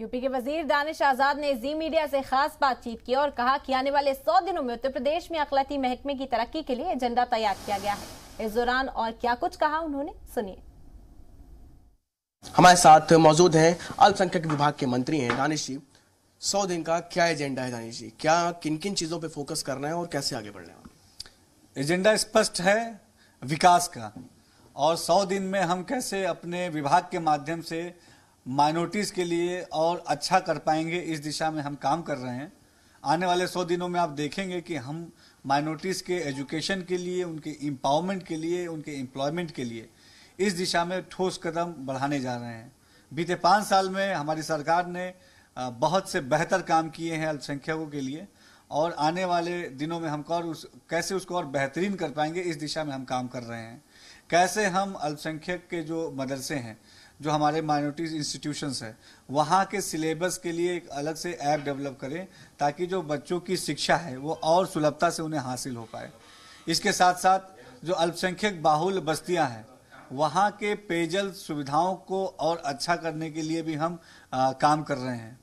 UP के वजीर दानिश आजाद ने जी मीडिया से खास बातचीत की और कहा कि आने वाले सौ दिनों में उत्तर प्रदेश में अखलाती महकमे की तरक्की के लिए एजेंडा तैयार किया गया है इस दौरान और क्या कुछ कहा उन्होंने सुनिए हमारे साथ मौजूद हैं अल्पसंख्यक विभाग के मंत्री हैं दानिश जी सौ दिन का क्या एजेंडा है दानिश जी क्या किन किन चीज़ों पर फोकस करना है और कैसे आगे बढ़ना है एजेंडा स्पष्ट है विकास का और सौ दिन में हम कैसे अपने विभाग के माध्यम से माइनॉरिटीज़ के लिए और अच्छा कर पाएंगे इस दिशा में हम काम कर रहे हैं आने वाले सौ दिनों में आप देखेंगे कि हम माइनॉरिटीज़ के एजुकेशन के लिए उनके एम्पावरमेंट के लिए उनके एम्प्लॉयमेंट के लिए इस दिशा में ठोस कदम बढ़ाने जा रहे हैं बीते पाँच साल में हमारी सरकार ने बहुत से बेहतर काम किए हैं अल्पसंख्यकों के लिए और आने वाले दिनों में हम और उस कैसे उसको और बेहतरीन कर पाएंगे इस दिशा में हम काम कर रहे हैं कैसे हम अल्पसंख्यक के जो मदरसे हैं जो हमारे माइनॉरिटीज इंस्टीट्यूशंस हैं वहाँ के सिलेबस के लिए एक अलग से ऐप डेवलप करें ताकि जो बच्चों की शिक्षा है वो और सुलभता से उन्हें हासिल हो पाए इसके साथ साथ जो अल्पसंख्यक बाहुल बस्तियाँ हैं वहाँ के पेयजल सुविधाओं को और अच्छा करने के लिए भी हम आ, काम कर रहे हैं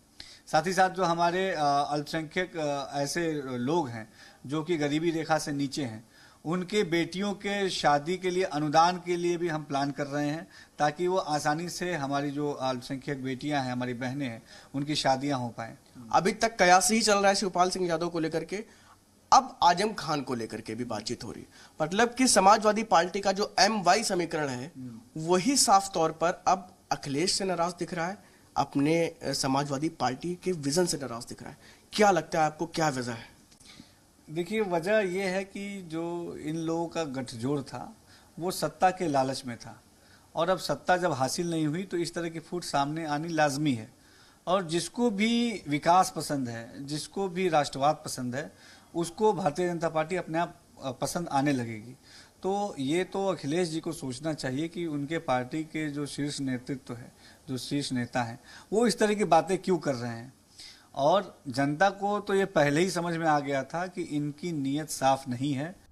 साथ ही साथ जो हमारे अल्पसंख्यक ऐसे लोग हैं जो कि गरीबी रेखा से नीचे हैं उनके बेटियों के शादी के लिए अनुदान के लिए भी हम प्लान कर रहे हैं ताकि वो आसानी से हमारी जो अल्पसंख्यक बेटियां हैं हमारी बहनें हैं उनकी शादियां हो पाए अभी तक कयास ही चल रहा है शिवपाल सिंह यादव को लेकर के अब आजम खान को लेकर के भी बातचीत हो रही है मतलब कि समाजवादी पार्टी का जो एम वाई समीकरण है वही साफ तौर पर अब अखिलेश से नाराज दिख रहा है अपने समाजवादी पार्टी के विजन से नाराज दिख रहा है क्या लगता है आपको क्या वजह है देखिए वजह यह है कि जो इन लोगों का गठजोड़ था वो सत्ता के लालच में था और अब सत्ता जब हासिल नहीं हुई तो इस तरह की फूट सामने आनी लाजमी है और जिसको भी विकास पसंद है जिसको भी राष्ट्रवाद पसंद है उसको भारतीय जनता पार्टी अपने आप पसंद आने लगेगी तो ये तो अखिलेश जी को सोचना चाहिए कि उनके पार्टी के जो शीर्ष नेतृत्व तो है जो शीर्ष नेता हैं वो इस तरह की बातें क्यों कर रहे हैं और जनता को तो ये पहले ही समझ में आ गया था कि इनकी नीयत साफ नहीं है